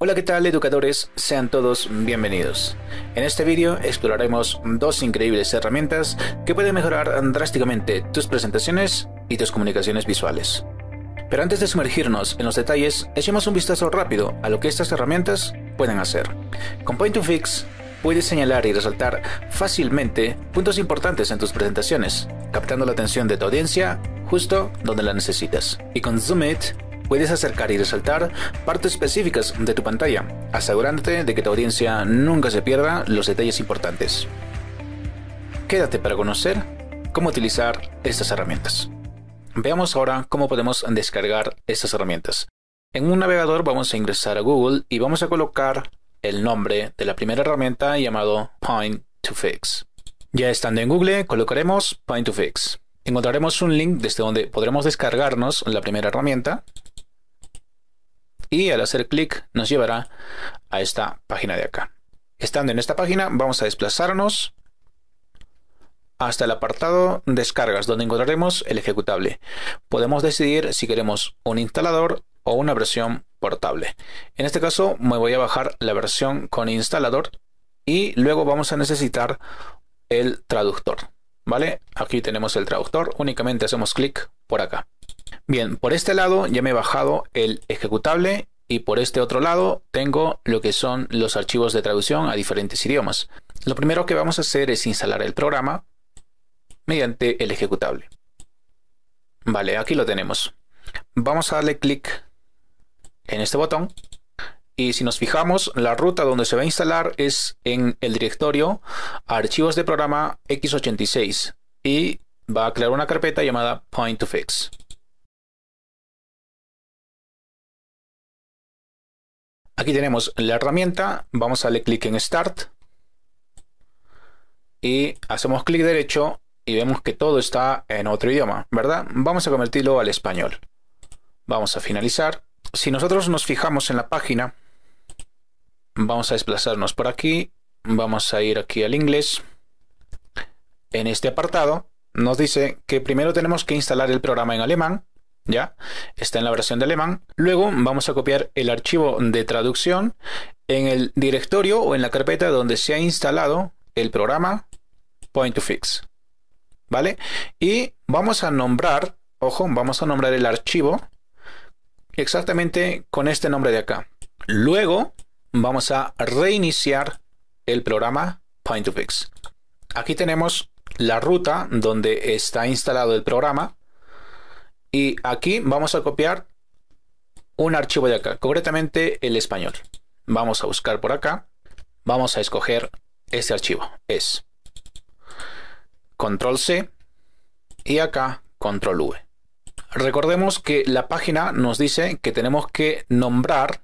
Hola qué tal educadores, sean todos bienvenidos. En este vídeo exploraremos dos increíbles herramientas que pueden mejorar drásticamente tus presentaciones y tus comunicaciones visuales. Pero antes de sumergirnos en los detalles, echemos un vistazo rápido a lo que estas herramientas pueden hacer. Con Point to Fix puedes señalar y resaltar fácilmente puntos importantes en tus presentaciones, captando la atención de tu audiencia justo donde la necesitas. Y con Zoom It puedes acercar y resaltar partes específicas de tu pantalla, asegurándote de que tu audiencia nunca se pierda los detalles importantes. Quédate para conocer cómo utilizar estas herramientas. Veamos ahora cómo podemos descargar estas herramientas. En un navegador vamos a ingresar a Google y vamos a colocar el nombre de la primera herramienta llamado Point to Fix. Ya estando en Google, colocaremos Point to Fix. Encontraremos un link desde donde podremos descargarnos la primera herramienta y al hacer clic nos llevará a esta página de acá. Estando en esta página vamos a desplazarnos hasta el apartado descargas donde encontraremos el ejecutable. Podemos decidir si queremos un instalador o una versión portable. En este caso me voy a bajar la versión con instalador y luego vamos a necesitar el traductor. ¿Vale? Aquí tenemos el traductor, únicamente hacemos clic por acá. Bien, por este lado ya me he bajado el ejecutable y por este otro lado tengo lo que son los archivos de traducción a diferentes idiomas. Lo primero que vamos a hacer es instalar el programa mediante el ejecutable. Vale, aquí lo tenemos. Vamos a darle clic en este botón y si nos fijamos, la ruta donde se va a instalar es en el directorio archivos de programa x86 y va a crear una carpeta llamada point to fix. Aquí tenemos la herramienta, vamos a darle clic en Start y hacemos clic derecho y vemos que todo está en otro idioma, ¿verdad? Vamos a convertirlo al español. Vamos a finalizar. Si nosotros nos fijamos en la página, vamos a desplazarnos por aquí, vamos a ir aquí al inglés. En este apartado nos dice que primero tenemos que instalar el programa en alemán ¿ya? Está en la versión de alemán. Luego vamos a copiar el archivo de traducción en el directorio o en la carpeta donde se ha instalado el programa Point to Fix. ¿Vale? Y vamos a nombrar, ojo, vamos a nombrar el archivo exactamente con este nombre de acá. Luego vamos a reiniciar el programa Point to Fix. Aquí tenemos la ruta donde está instalado el programa y aquí vamos a copiar un archivo de acá, concretamente el español. Vamos a buscar por acá, vamos a escoger este archivo, es control C y acá control V. Recordemos que la página nos dice que tenemos que nombrar,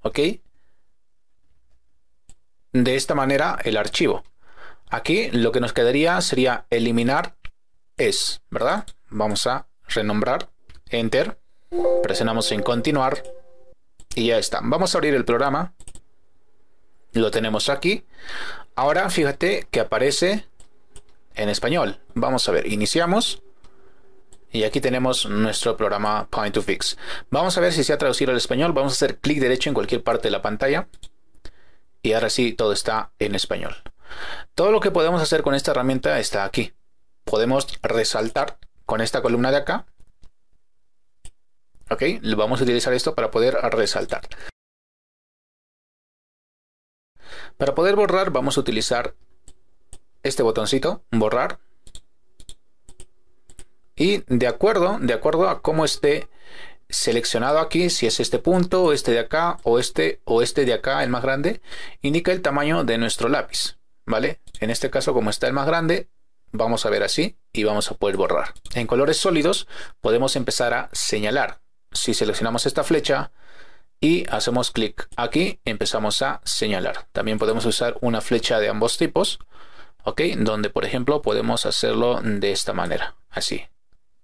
¿ok? De esta manera el archivo. Aquí lo que nos quedaría sería eliminar es, ¿verdad? Vamos a renombrar, enter, presionamos en continuar y ya está. Vamos a abrir el programa. Lo tenemos aquí. Ahora fíjate que aparece en español. Vamos a ver, iniciamos. Y aquí tenemos nuestro programa Point to Fix. Vamos a ver si se ha traducido al español. Vamos a hacer clic derecho en cualquier parte de la pantalla. Y ahora sí, todo está en español. Todo lo que podemos hacer con esta herramienta está aquí. Podemos resaltar con esta columna de acá. ¿Ok? Vamos a utilizar esto para poder resaltar. Para poder borrar vamos a utilizar este botoncito, borrar. Y de acuerdo, de acuerdo a cómo esté seleccionado aquí, si es este punto, o este de acá, o este, o este de acá, el más grande, indica el tamaño de nuestro lápiz, ¿vale? En este caso, como está el más grande, vamos a ver así y vamos a poder borrar. En colores sólidos podemos empezar a señalar. Si seleccionamos esta flecha y hacemos clic aquí, empezamos a señalar. También podemos usar una flecha de ambos tipos, ¿ok? Donde, por ejemplo, podemos hacerlo de esta manera, así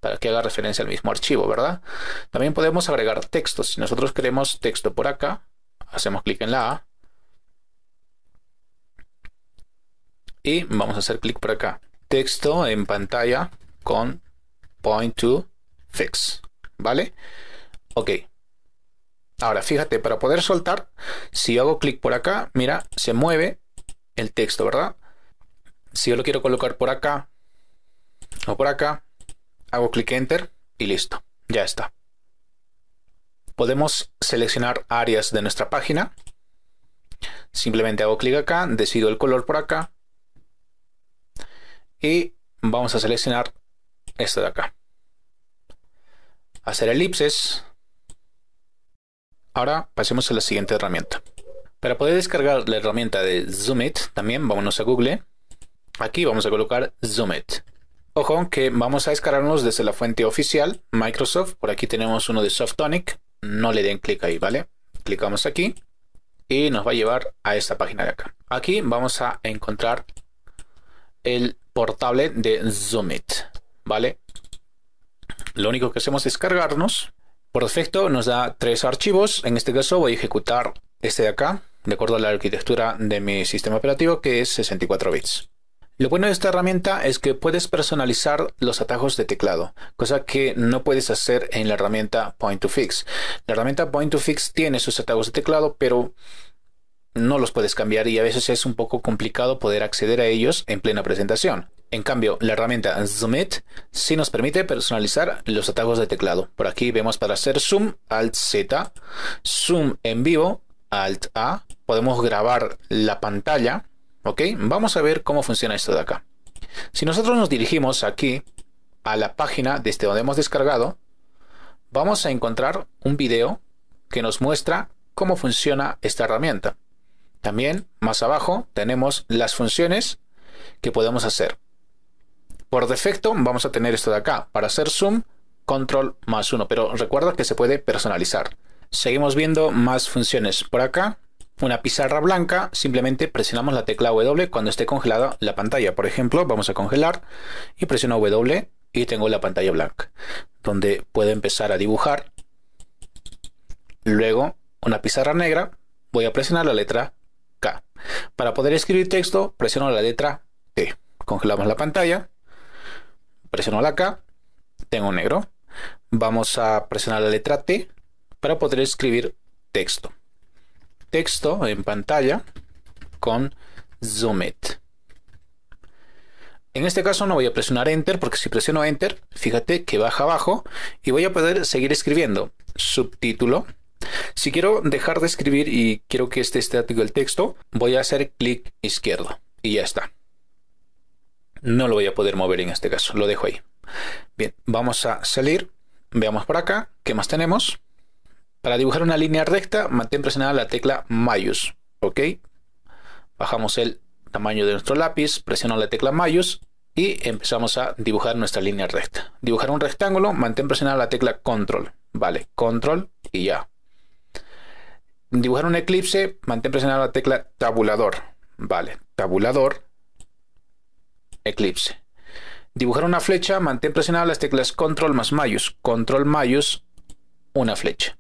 para que haga referencia al mismo archivo, ¿verdad? También podemos agregar texto Si nosotros queremos texto por acá, hacemos clic en la A y vamos a hacer clic por acá texto en pantalla con point to fix. ¿Vale? Ok. Ahora, fíjate, para poder soltar, si hago clic por acá, mira, se mueve el texto, ¿verdad? Si yo lo quiero colocar por acá o por acá, hago clic enter y listo, ya está. Podemos seleccionar áreas de nuestra página. Simplemente hago clic acá, decido el color por acá y vamos a seleccionar esta de acá. Hacer elipses. Ahora pasemos a la siguiente herramienta. Para poder descargar la herramienta de Zoomit, también vámonos a Google. Aquí vamos a colocar Zoomit. Ojo que vamos a descargarnos desde la fuente oficial, Microsoft. Por aquí tenemos uno de Softonic. No le den clic ahí, ¿vale? Clicamos aquí y nos va a llevar a esta página de acá. Aquí vamos a encontrar el portable de Zoomit, ¿vale? Lo único que hacemos es cargarnos. Por defecto nos da tres archivos. En este caso voy a ejecutar este de acá, de acuerdo a la arquitectura de mi sistema operativo, que es 64 bits. Lo bueno de esta herramienta es que puedes personalizar los atajos de teclado, cosa que no puedes hacer en la herramienta Point to Fix. La herramienta Point to Fix tiene sus atajos de teclado, pero no los puedes cambiar y a veces es un poco complicado poder acceder a ellos en plena presentación. En cambio, la herramienta Zoomit sí nos permite personalizar los atajos de teclado. Por aquí vemos para hacer zoom, alt Z, zoom en vivo, alt A, podemos grabar la pantalla, ¿ok? Vamos a ver cómo funciona esto de acá. Si nosotros nos dirigimos aquí a la página desde este donde hemos descargado, vamos a encontrar un video que nos muestra cómo funciona esta herramienta. También, más abajo, tenemos las funciones que podemos hacer. Por defecto, vamos a tener esto de acá. Para hacer zoom, control más uno, Pero recuerda que se puede personalizar. Seguimos viendo más funciones. Por acá, una pizarra blanca, simplemente presionamos la tecla W cuando esté congelada la pantalla. Por ejemplo, vamos a congelar y presiono W y tengo la pantalla blanca, donde puedo empezar a dibujar. Luego, una pizarra negra, voy a presionar la letra para poder escribir texto, presiono la letra T. Congelamos la pantalla. Presiono la K. Tengo negro. Vamos a presionar la letra T para poder escribir texto. Texto en pantalla con Zoom It. En este caso no voy a presionar Enter porque si presiono Enter, fíjate que baja abajo y voy a poder seguir escribiendo subtítulo si quiero dejar de escribir y quiero que este esté estático el texto, voy a hacer clic izquierdo y ya está. No lo voy a poder mover en este caso, lo dejo ahí. Bien, vamos a salir, veamos por acá, ¿qué más tenemos? Para dibujar una línea recta, mantén presionada la tecla Mayus, ¿ok? Bajamos el tamaño de nuestro lápiz, presiono la tecla Mayus y empezamos a dibujar nuestra línea recta. Dibujar un rectángulo, mantén presionada la tecla Control, vale, Control y ya, Dibujar un eclipse, mantén presionada la tecla tabulador. Vale, tabulador, eclipse. Dibujar una flecha, mantén presionadas las teclas control más mayús, control mayús una flecha.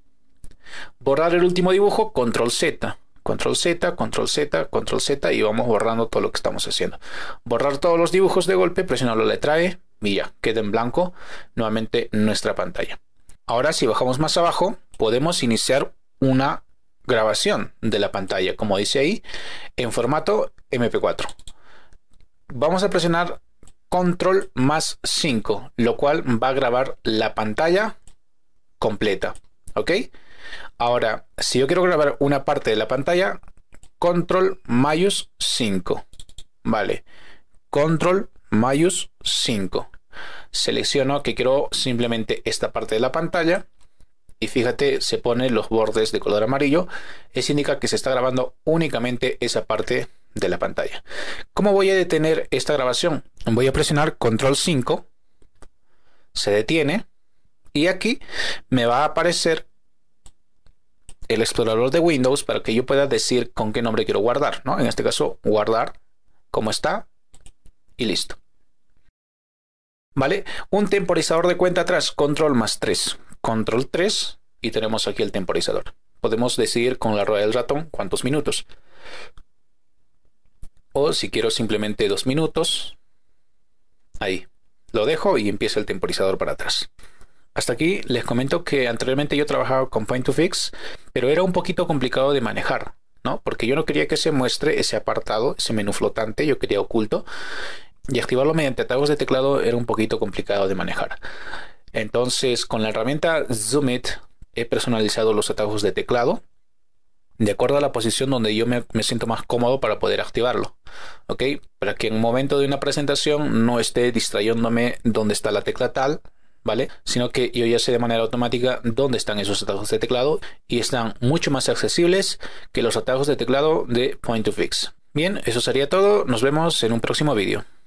Borrar el último dibujo, control Z, control Z, control Z, control Z y vamos borrando todo lo que estamos haciendo. Borrar todos los dibujos de golpe, presionar la letra E y ya, queda en blanco nuevamente nuestra pantalla. Ahora si bajamos más abajo, podemos iniciar una grabación de la pantalla, como dice ahí, en formato MP4. Vamos a presionar control más 5, lo cual va a grabar la pantalla completa. ¿Ok? Ahora, si yo quiero grabar una parte de la pantalla, control mayús 5. Vale, control mayús 5. Selecciono que quiero simplemente esta parte de la pantalla y fíjate, se ponen los bordes de color amarillo. Eso indica que se está grabando únicamente esa parte de la pantalla. ¿Cómo voy a detener esta grabación? Voy a presionar control 5, se detiene y aquí me va a aparecer el explorador de Windows para que yo pueda decir con qué nombre quiero guardar, ¿no? En este caso, guardar como está y listo. ¿Vale? Un temporizador de cuenta atrás, control más 3 control 3 y tenemos aquí el temporizador. Podemos decidir con la rueda del ratón cuántos minutos. O si quiero simplemente dos minutos, ahí. Lo dejo y empieza el temporizador para atrás. Hasta aquí les comento que anteriormente yo trabajaba con Point to Fix, pero era un poquito complicado de manejar, ¿no? Porque yo no quería que se muestre ese apartado, ese menú flotante, yo quería oculto. Y activarlo mediante atajos de teclado era un poquito complicado de manejar. Entonces, con la herramienta Zoomit he personalizado los atajos de teclado de acuerdo a la posición donde yo me, siento más cómodo para poder activarlo. ¿Ok? Para que en un momento de una presentación no esté distrayéndome dónde está la tecla tal, ¿vale? Sino que yo ya sé de manera automática dónde están esos atajos de teclado y están mucho más accesibles que los atajos de teclado de Point to Fix. Bien, eso sería todo. Nos vemos en un próximo vídeo.